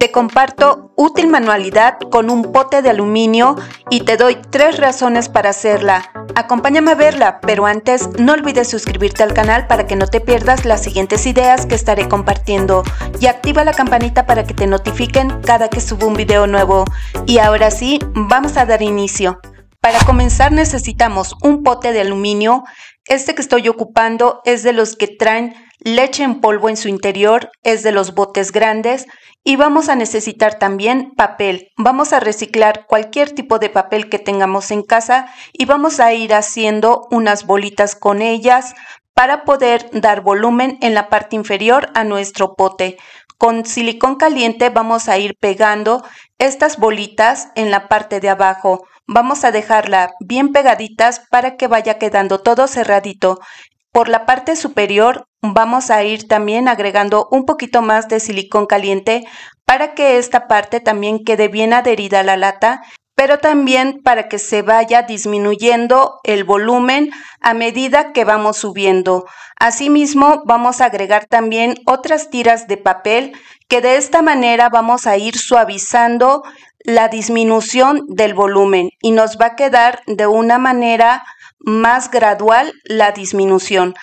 Te comparto útil manualidad con un pote de aluminio y te doy tres razones para hacerla. Acompáñame a verla, pero antes no olvides suscribirte al canal para que no te pierdas las siguientes ideas que estaré compartiendo y activa la campanita para que te notifiquen cada que subo un video nuevo. Y ahora sí, vamos a dar inicio. Para comenzar necesitamos un pote de aluminio. Este que estoy ocupando es de los que traen Leche en polvo en su interior es de los botes grandes y vamos a necesitar también papel. Vamos a reciclar cualquier tipo de papel que tengamos en casa y vamos a ir haciendo unas bolitas con ellas para poder dar volumen en la parte inferior a nuestro pote. Con silicón caliente vamos a ir pegando estas bolitas en la parte de abajo. Vamos a dejarla bien pegaditas para que vaya quedando todo cerradito. Por la parte superior vamos a ir también agregando un poquito más de silicón caliente para que esta parte también quede bien adherida a la lata, pero también para que se vaya disminuyendo el volumen a medida que vamos subiendo. Asimismo, vamos a agregar también otras tiras de papel que de esta manera vamos a ir suavizando la disminución del volumen y nos va a quedar de una manera más gradual la disminución,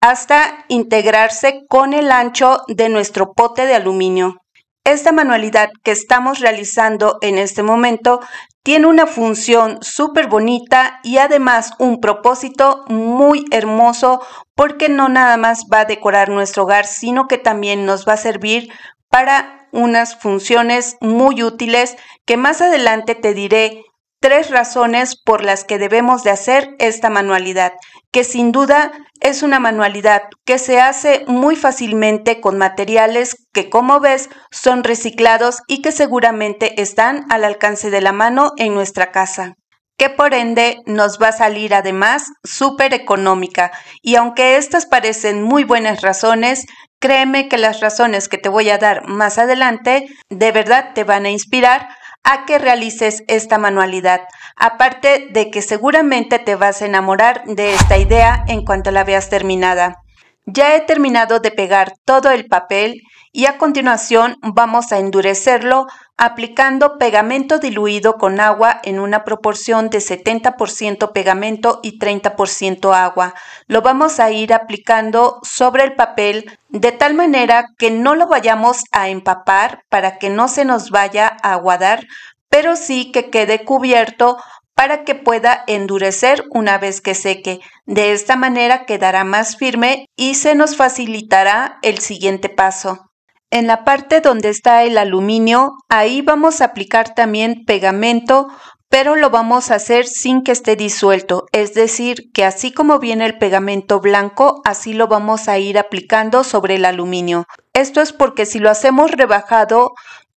hasta integrarse con el ancho de nuestro pote de aluminio. Esta manualidad que estamos realizando en este momento tiene una función súper bonita y además un propósito muy hermoso porque no nada más va a decorar nuestro hogar, sino que también nos va a servir para unas funciones muy útiles que más adelante te diré tres razones por las que debemos de hacer esta manualidad, que sin duda es una manualidad que se hace muy fácilmente con materiales que como ves son reciclados y que seguramente están al alcance de la mano en nuestra casa que por ende nos va a salir además súper económica. Y aunque estas parecen muy buenas razones, créeme que las razones que te voy a dar más adelante de verdad te van a inspirar a que realices esta manualidad, aparte de que seguramente te vas a enamorar de esta idea en cuanto la veas terminada. Ya he terminado de pegar todo el papel y a continuación vamos a endurecerlo aplicando pegamento diluido con agua en una proporción de 70% pegamento y 30% agua. Lo vamos a ir aplicando sobre el papel de tal manera que no lo vayamos a empapar para que no se nos vaya a aguadar, pero sí que quede cubierto para que pueda endurecer una vez que seque. De esta manera quedará más firme y se nos facilitará el siguiente paso. En la parte donde está el aluminio, ahí vamos a aplicar también pegamento, pero lo vamos a hacer sin que esté disuelto, es decir, que así como viene el pegamento blanco, así lo vamos a ir aplicando sobre el aluminio. Esto es porque si lo hacemos rebajado,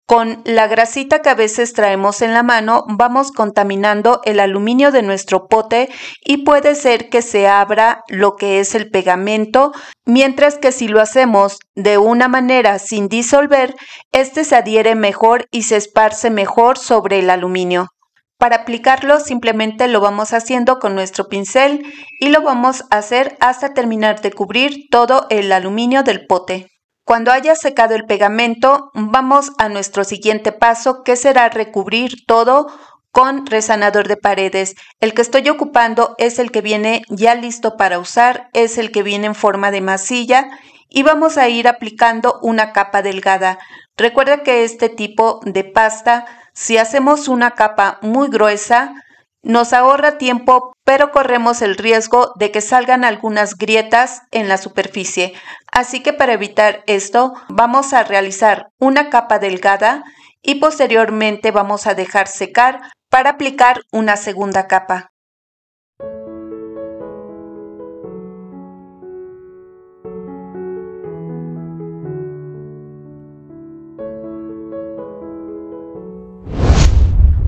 con la grasita que a veces traemos en la mano vamos contaminando el aluminio de nuestro pote y puede ser que se abra lo que es el pegamento, mientras que si lo hacemos de una manera sin disolver, este se adhiere mejor y se esparce mejor sobre el aluminio. Para aplicarlo simplemente lo vamos haciendo con nuestro pincel y lo vamos a hacer hasta terminar de cubrir todo el aluminio del pote. Cuando haya secado el pegamento, vamos a nuestro siguiente paso, que será recubrir todo con resanador de paredes. El que estoy ocupando es el que viene ya listo para usar, es el que viene en forma de masilla y vamos a ir aplicando una capa delgada. Recuerda que este tipo de pasta, si hacemos una capa muy gruesa, nos ahorra tiempo, pero corremos el riesgo de que salgan algunas grietas en la superficie. Así que para evitar esto, vamos a realizar una capa delgada y posteriormente vamos a dejar secar para aplicar una segunda capa.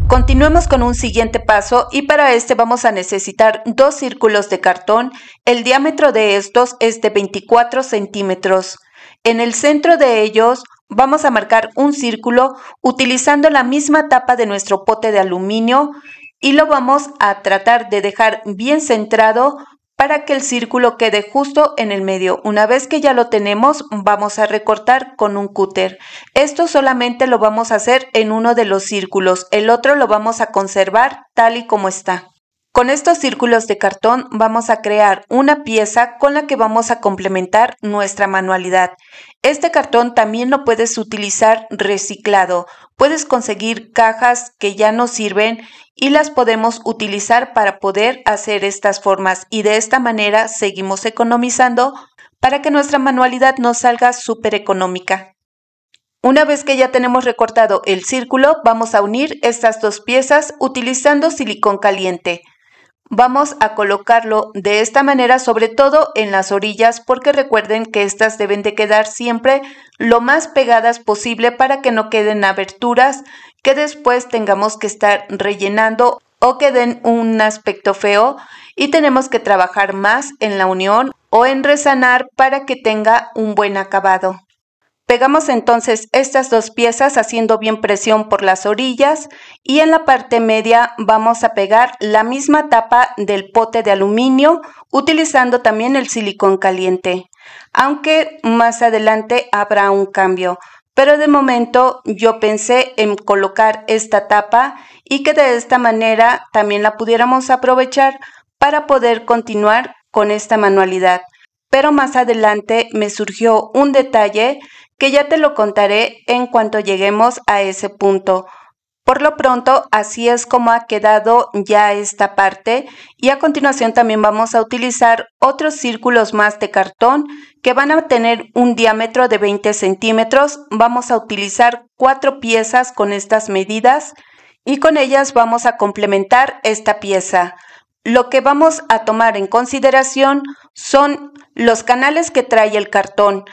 Continuemos con un siguiente paso y para este vamos a necesitar dos círculos de cartón. El diámetro de estos es de 24 centímetros. En el centro de ellos vamos a marcar un círculo utilizando la misma tapa de nuestro pote de aluminio y lo vamos a tratar de dejar bien centrado para que el círculo quede justo en el medio. Una vez que ya lo tenemos, vamos a recortar con un cúter. Esto solamente lo vamos a hacer en uno de los círculos, el otro lo vamos a conservar tal y como está. Con estos círculos de cartón vamos a crear una pieza con la que vamos a complementar nuestra manualidad. Este cartón también lo puedes utilizar reciclado. Puedes conseguir cajas que ya no sirven y las podemos utilizar para poder hacer estas formas y de esta manera seguimos economizando para que nuestra manualidad no salga súper económica. Una vez que ya tenemos recortado el círculo, vamos a unir estas dos piezas utilizando silicón caliente. Vamos a colocarlo de esta manera, sobre todo en las orillas, porque recuerden que estas deben de quedar siempre lo más pegadas posible para que no queden aberturas que después tengamos que estar rellenando o que den un aspecto feo y tenemos que trabajar más en la unión o en resanar para que tenga un buen acabado. Pegamos entonces estas dos piezas haciendo bien presión por las orillas y en la parte media vamos a pegar la misma tapa del pote de aluminio utilizando también el silicón caliente, aunque más adelante habrá un cambio. Pero de momento yo pensé en colocar esta tapa y que de esta manera también la pudiéramos aprovechar para poder continuar con esta manualidad pero más adelante me surgió un detalle que ya te lo contaré en cuanto lleguemos a ese punto. Por lo pronto, así es como ha quedado ya esta parte y a continuación también vamos a utilizar otros círculos más de cartón que van a tener un diámetro de 20 centímetros. Vamos a utilizar cuatro piezas con estas medidas y con ellas vamos a complementar esta pieza. Lo que vamos a tomar en consideración son los canales que trae el cartón.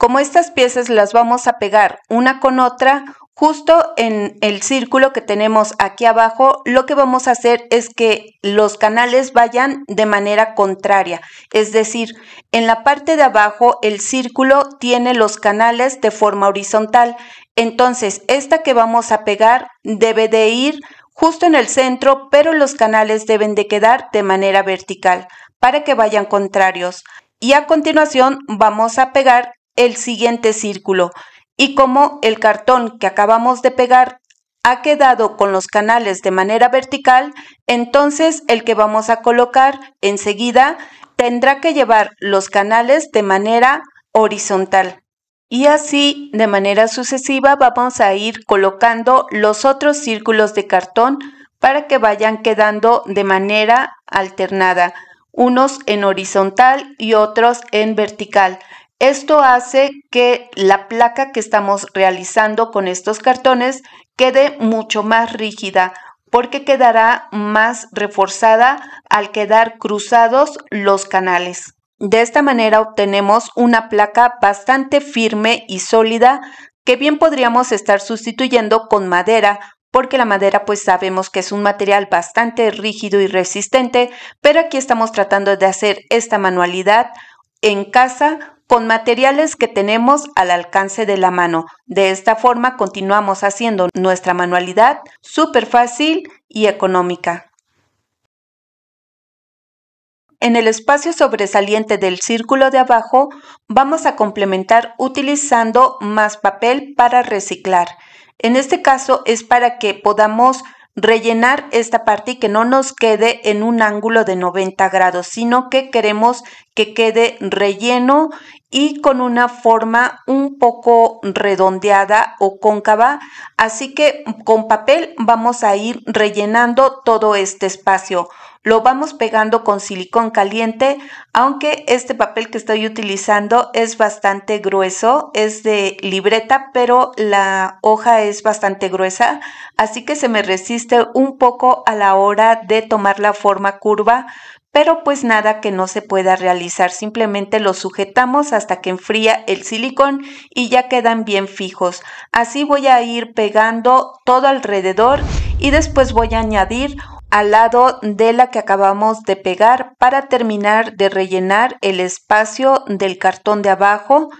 Como estas piezas las vamos a pegar una con otra, justo en el círculo que tenemos aquí abajo, lo que vamos a hacer es que los canales vayan de manera contraria. Es decir, en la parte de abajo el círculo tiene los canales de forma horizontal. Entonces, esta que vamos a pegar debe de ir justo en el centro, pero los canales deben de quedar de manera vertical para que vayan contrarios. Y a continuación vamos a pegar el siguiente círculo y como el cartón que acabamos de pegar ha quedado con los canales de manera vertical, entonces el que vamos a colocar enseguida tendrá que llevar los canales de manera horizontal. Y así, de manera sucesiva, vamos a ir colocando los otros círculos de cartón para que vayan quedando de manera alternada, unos en horizontal y otros en vertical. Esto hace que la placa que estamos realizando con estos cartones quede mucho más rígida porque quedará más reforzada al quedar cruzados los canales. De esta manera obtenemos una placa bastante firme y sólida que bien podríamos estar sustituyendo con madera porque la madera pues sabemos que es un material bastante rígido y resistente, pero aquí estamos tratando de hacer esta manualidad en casa con materiales que tenemos al alcance de la mano. De esta forma continuamos haciendo nuestra manualidad súper fácil y económica. En el espacio sobresaliente del círculo de abajo vamos a complementar utilizando más papel para reciclar. En este caso es para que podamos rellenar esta parte y que no nos quede en un ángulo de 90 grados, sino que queremos que quede relleno y con una forma un poco redondeada o cóncava. Así que con papel vamos a ir rellenando todo este espacio. Lo vamos pegando con silicón caliente, aunque este papel que estoy utilizando es bastante grueso, es de libreta, pero la hoja es bastante gruesa, así que se me resiste un poco a la hora de tomar la forma curva, pero pues nada que no se pueda realizar, simplemente los sujetamos hasta que enfría el silicón y ya quedan bien fijos. Así voy a ir pegando todo alrededor y después voy a añadir al lado de la que acabamos de pegar para terminar de rellenar el espacio del cartón de abajo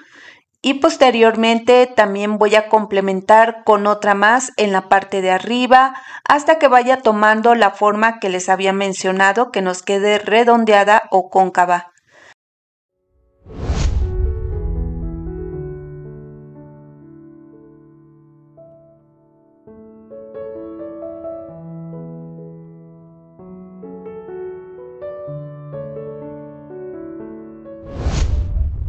y posteriormente también voy a complementar con otra más en la parte de arriba hasta que vaya tomando la forma que les había mencionado que nos quede redondeada o cóncava.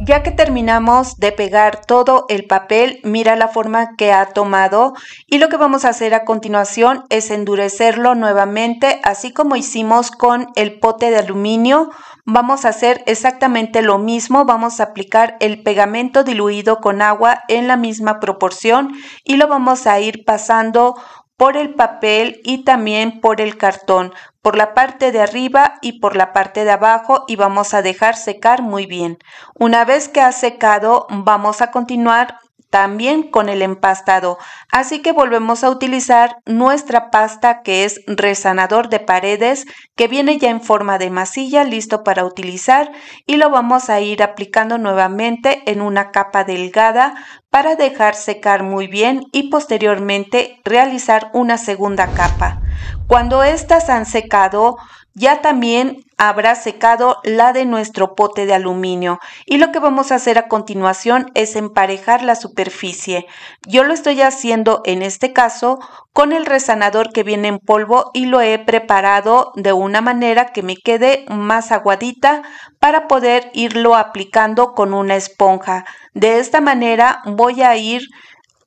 Ya que terminamos de pegar todo el papel, mira la forma que ha tomado y lo que vamos a hacer a continuación es endurecerlo nuevamente, así como hicimos con el pote de aluminio. Vamos a hacer exactamente lo mismo, vamos a aplicar el pegamento diluido con agua en la misma proporción y lo vamos a ir pasando por el papel y también por el cartón por la parte de arriba y por la parte de abajo y vamos a dejar secar muy bien. Una vez que ha secado, vamos a continuar también con el empastado. Así que volvemos a utilizar nuestra pasta que es resanador de paredes que viene ya en forma de masilla listo para utilizar y lo vamos a ir aplicando nuevamente en una capa delgada para dejar secar muy bien y posteriormente realizar una segunda capa. Cuando estas han secado, ya también habrá secado la de nuestro pote de aluminio y lo que vamos a hacer a continuación es emparejar la superficie. Yo lo estoy haciendo en este caso con el resanador que viene en polvo y lo he preparado de una manera que me quede más aguadita para poder irlo aplicando con una esponja. De esta manera voy a ir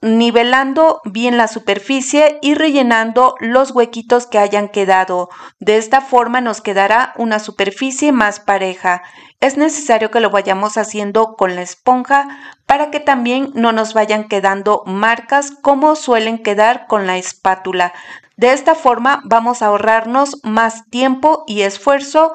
nivelando bien la superficie y rellenando los huequitos que hayan quedado. De esta forma nos quedará una superficie más pareja. Es necesario que lo vayamos haciendo con la esponja para que también no nos vayan quedando marcas como suelen quedar con la espátula. De esta forma vamos a ahorrarnos más tiempo y esfuerzo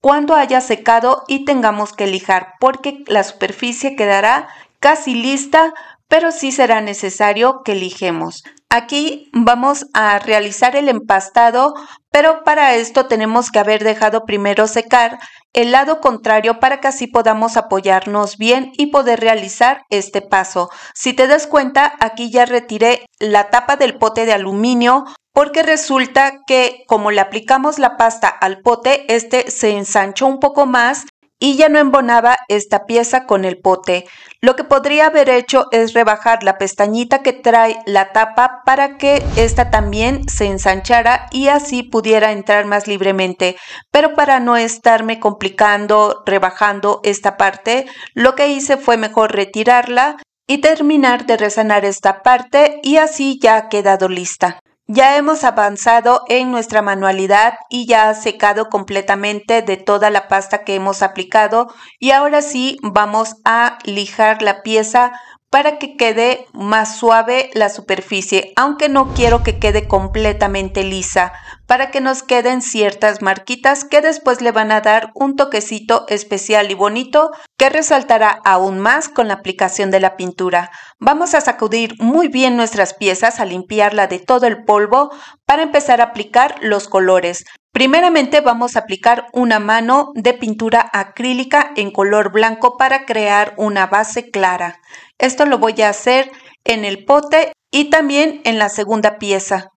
cuando haya secado y tengamos que lijar porque la superficie quedará casi lista pero sí será necesario que lijemos. Aquí vamos a realizar el empastado, pero para esto tenemos que haber dejado primero secar el lado contrario para que así podamos apoyarnos bien y poder realizar este paso. Si te das cuenta, aquí ya retiré la tapa del pote de aluminio porque resulta que como le aplicamos la pasta al pote, este se ensanchó un poco más y ya no embonaba esta pieza con el pote. Lo que podría haber hecho es rebajar la pestañita que trae la tapa para que esta también se ensanchara y así pudiera entrar más libremente. Pero para no estarme complicando rebajando esta parte, lo que hice fue mejor retirarla y terminar de resanar esta parte y así ya ha quedado lista. Ya hemos avanzado en nuestra manualidad y ya ha secado completamente de toda la pasta que hemos aplicado y ahora sí vamos a lijar la pieza para que quede más suave la superficie, aunque no quiero que quede completamente lisa para que nos queden ciertas marquitas que después le van a dar un toquecito especial y bonito que resaltará aún más con la aplicación de la pintura. Vamos a sacudir muy bien nuestras piezas, a limpiarla de todo el polvo para empezar a aplicar los colores. Primeramente vamos a aplicar una mano de pintura acrílica en color blanco para crear una base clara. Esto lo voy a hacer en el pote y también en la segunda pieza.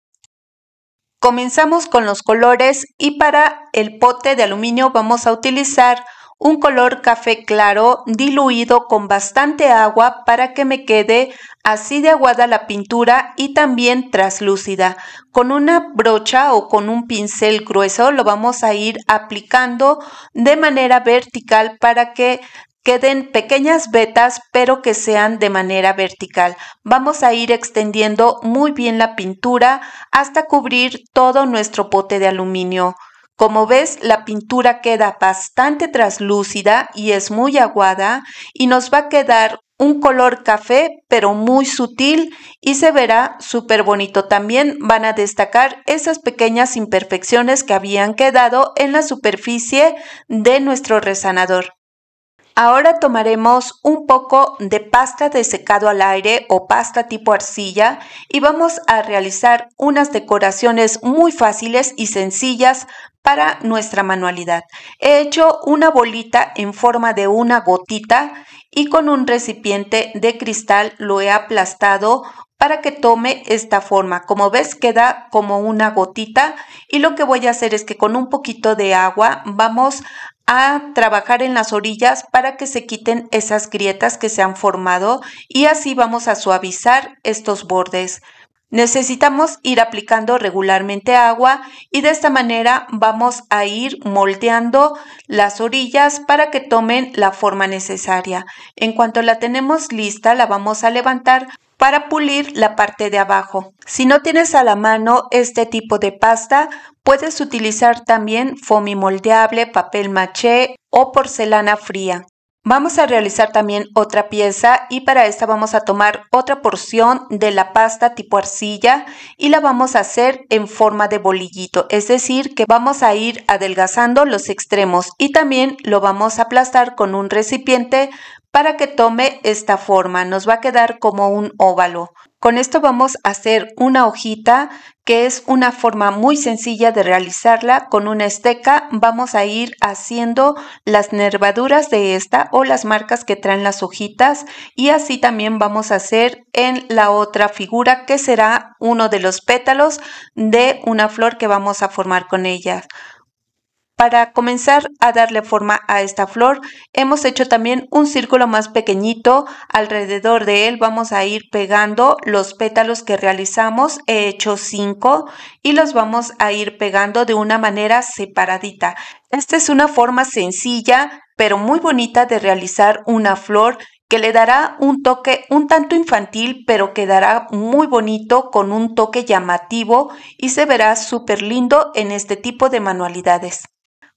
Comenzamos con los colores y para el pote de aluminio vamos a utilizar un color café claro diluido con bastante agua para que me quede así de aguada la pintura y también traslúcida. Con una brocha o con un pincel grueso lo vamos a ir aplicando de manera vertical para que queden pequeñas vetas pero que sean de manera vertical. Vamos a ir extendiendo muy bien la pintura hasta cubrir todo nuestro pote de aluminio. Como ves, la pintura queda bastante translúcida y es muy aguada y nos va a quedar un color café pero muy sutil y se verá súper bonito. También van a destacar esas pequeñas imperfecciones que habían quedado en la superficie de nuestro resanador. Ahora tomaremos un poco de pasta de secado al aire o pasta tipo arcilla y vamos a realizar unas decoraciones muy fáciles y sencillas para nuestra manualidad. He hecho una bolita en forma de una gotita y con un recipiente de cristal lo he aplastado para que tome esta forma. Como ves queda como una gotita y lo que voy a hacer es que con un poquito de agua vamos a trabajar en las orillas para que se quiten esas grietas que se han formado y así vamos a suavizar estos bordes. Necesitamos ir aplicando regularmente agua y de esta manera vamos a ir moldeando las orillas para que tomen la forma necesaria. En cuanto la tenemos lista, la vamos a levantar para pulir la parte de abajo. Si no tienes a la mano este tipo de pasta, puedes utilizar también foamy moldeable, papel maché o porcelana fría. Vamos a realizar también otra pieza y para esta vamos a tomar otra porción de la pasta tipo arcilla y la vamos a hacer en forma de bolillito, es decir que vamos a ir adelgazando los extremos y también lo vamos a aplastar con un recipiente para que tome esta forma. Nos va a quedar como un óvalo. Con esto vamos a hacer una hojita que es una forma muy sencilla de realizarla. Con una esteca vamos a ir haciendo las nervaduras de esta o las marcas que traen las hojitas y así también vamos a hacer en la otra figura que será uno de los pétalos de una flor que vamos a formar con ella para comenzar a darle forma a esta flor, hemos hecho también un círculo más pequeñito. Alrededor de él vamos a ir pegando los pétalos que realizamos. He hecho 5 y los vamos a ir pegando de una manera separadita. Esta es una forma sencilla, pero muy bonita de realizar una flor que le dará un toque un tanto infantil, pero quedará muy bonito con un toque llamativo y se verá súper lindo en este tipo de manualidades.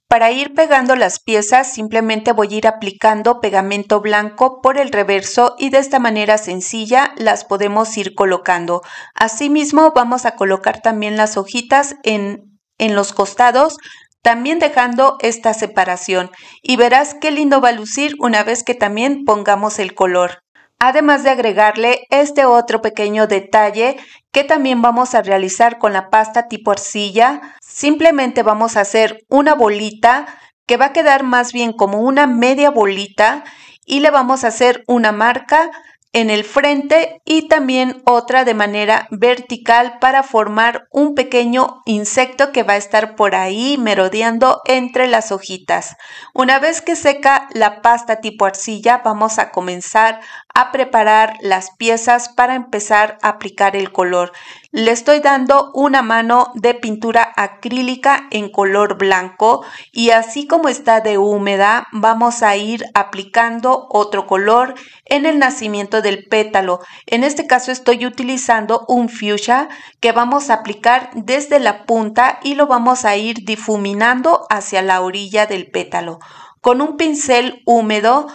Para ir pegando las piezas simplemente voy a ir aplicando pegamento blanco por el reverso y de esta manera sencilla las podemos ir colocando. Asimismo vamos a colocar también las hojitas en, en los costados también dejando esta separación y verás qué lindo va a lucir una vez que también pongamos el color. Además de agregarle este otro pequeño detalle que también vamos a realizar con la pasta tipo arcilla. Simplemente vamos a hacer una bolita que va a quedar más bien como una media bolita y le vamos a hacer una marca en el frente y también otra de manera vertical para formar un pequeño insecto que va a estar por ahí merodeando entre las hojitas. Una vez que seca la pasta tipo arcilla, vamos a comenzar a preparar las piezas para empezar a aplicar el color. Le estoy dando una mano de pintura acrílica en color blanco y así como está de húmeda vamos a ir aplicando otro color en el nacimiento del pétalo. En este caso estoy utilizando un fuchsia que vamos a aplicar desde la punta y lo vamos a ir difuminando hacia la orilla del pétalo. Con un pincel húmedo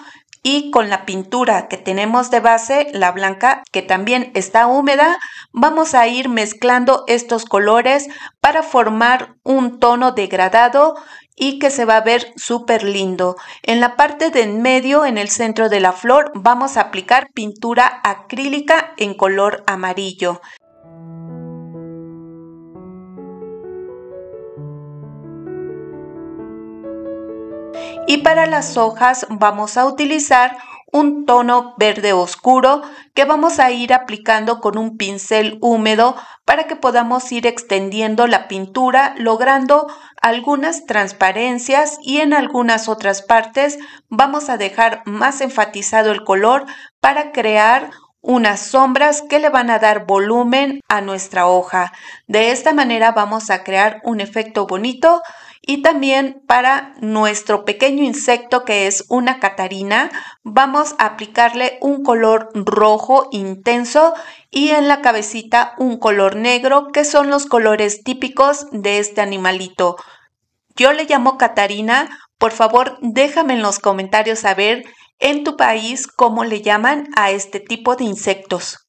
y con la pintura que tenemos de base, la blanca, que también está húmeda, vamos a ir mezclando estos colores para formar un tono degradado y que se va a ver súper lindo. En la parte de en medio, en el centro de la flor, vamos a aplicar pintura acrílica en color amarillo. y para las hojas vamos a utilizar un tono verde oscuro que vamos a ir aplicando con un pincel húmedo para que podamos ir extendiendo la pintura logrando algunas transparencias y en algunas otras partes vamos a dejar más enfatizado el color para crear unas sombras que le van a dar volumen a nuestra hoja. De esta manera vamos a crear un efecto bonito y también para nuestro pequeño insecto que es una catarina, vamos a aplicarle un color rojo intenso y en la cabecita un color negro, que son los colores típicos de este animalito. Yo le llamo Catarina, por favor déjame en los comentarios saber en tu país cómo le llaman a este tipo de insectos.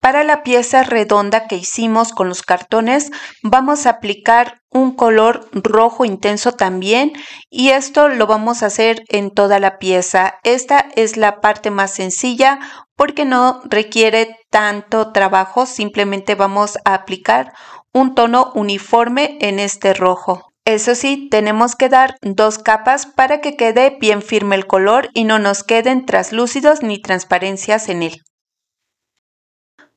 Para la pieza redonda que hicimos con los cartones vamos a aplicar un color rojo intenso también y esto lo vamos a hacer en toda la pieza. Esta es la parte más sencilla porque no requiere tanto trabajo, simplemente vamos a aplicar un tono uniforme en este rojo. Eso sí, tenemos que dar dos capas para que quede bien firme el color y no nos queden traslúcidos ni transparencias en él.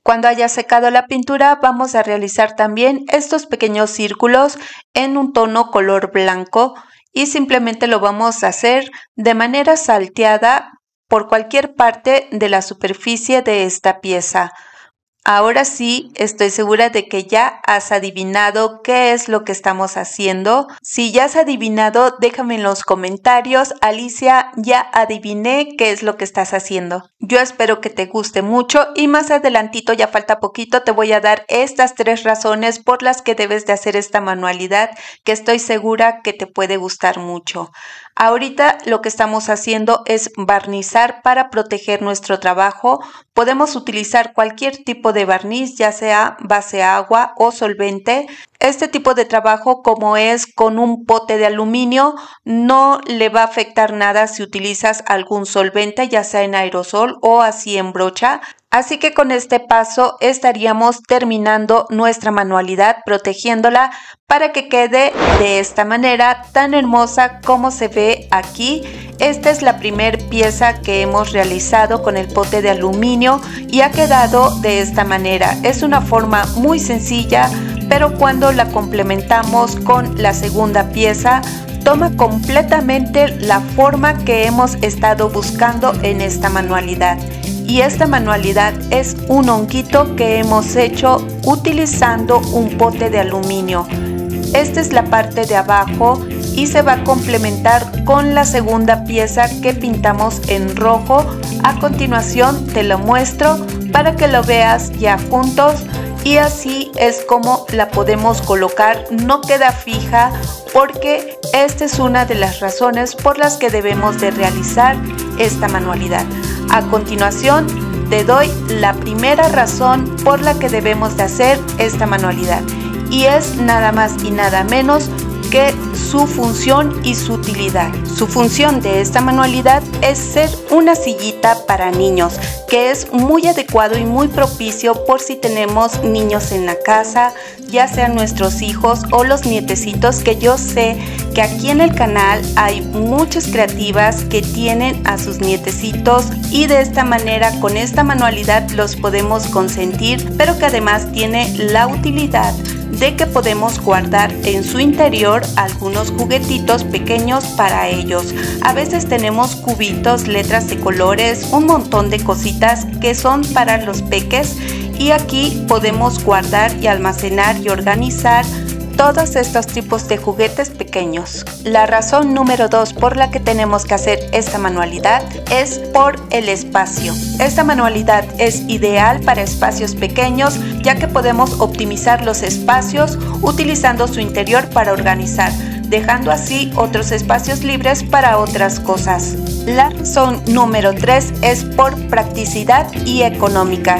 Cuando haya secado la pintura vamos a realizar también estos pequeños círculos en un tono color blanco y simplemente lo vamos a hacer de manera salteada por cualquier parte de la superficie de esta pieza. Ahora sí, estoy segura de que ya has adivinado qué es lo que estamos haciendo. Si ya has adivinado, déjame en los comentarios, Alicia, ya adiviné qué es lo que estás haciendo. Yo espero que te guste mucho y más adelantito, ya falta poquito, te voy a dar estas tres razones por las que debes de hacer esta manualidad que estoy segura que te puede gustar mucho. Ahorita lo que estamos haciendo es barnizar para proteger nuestro trabajo. Podemos utilizar cualquier tipo de barniz, ya sea base agua o solvente. Este tipo de trabajo, como es con un pote de aluminio, no le va a afectar nada si utilizas algún solvente, ya sea en aerosol o así en brocha. Así que con este paso estaríamos terminando nuestra manualidad protegiéndola para que quede de esta manera tan hermosa como se ve aquí. Esta es la primer pieza que hemos realizado con el pote de aluminio y ha quedado de esta manera. Es una forma muy sencilla pero cuando la complementamos con la segunda pieza toma completamente la forma que hemos estado buscando en esta manualidad. Y esta manualidad es un honguito que hemos hecho utilizando un pote de aluminio. Esta es la parte de abajo y se va a complementar con la segunda pieza que pintamos en rojo. A continuación te lo muestro para que lo veas ya juntos y así es como la podemos colocar, no queda fija porque esta es una de las razones por las que debemos de realizar esta manualidad. A continuación, te doy la primera razón por la que debemos de hacer esta manualidad y es nada más y nada menos su función y su utilidad. Su función de esta manualidad es ser una sillita para niños, que es muy adecuado y muy propicio por si tenemos niños en la casa, ya sean nuestros hijos o los nietecitos, que yo sé que aquí en el canal hay muchas creativas que tienen a sus nietecitos y de esta manera con esta manualidad los podemos consentir, pero que además tiene la utilidad de que podemos guardar en su interior algunos juguetitos pequeños para ellos. A veces tenemos cubitos, letras de colores, un montón de cositas que son para los peques y aquí podemos guardar y almacenar y organizar todos estos tipos de juguetes pequeños. La razón número 2 por la que tenemos que hacer esta manualidad es por el espacio. Esta manualidad es ideal para espacios pequeños ya que podemos optimizar los espacios utilizando su interior para organizar dejando así otros espacios libres para otras cosas. La razón número 3 es por practicidad y económica.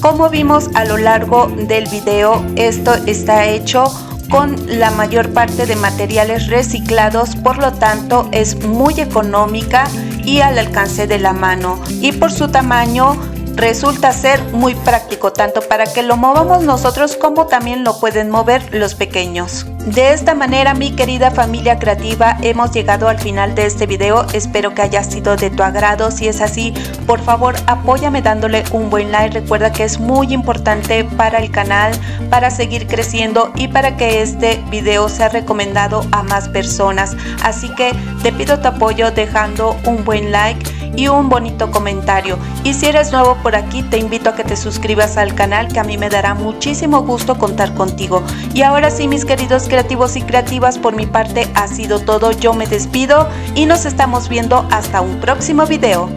Como vimos a lo largo del video, esto está hecho con la mayor parte de materiales reciclados, por lo tanto es muy económica y al alcance de la mano. Y por su tamaño resulta ser muy práctico tanto para que lo movamos nosotros como también lo pueden mover los pequeños. De esta manera mi querida familia creativa hemos llegado al final de este video, espero que haya sido de tu agrado, si es así por favor apóyame dándole un buen like, recuerda que es muy importante para el canal, para seguir creciendo y para que este video sea recomendado a más personas, así que te pido tu apoyo dejando un buen like y un bonito comentario. Y si eres nuevo por aquí, te invito a que te suscribas al canal que a mí me dará muchísimo gusto contar contigo. Y ahora sí, mis queridos creativos y creativas, por mi parte ha sido todo. Yo me despido y nos estamos viendo hasta un próximo video.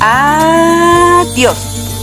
Adiós.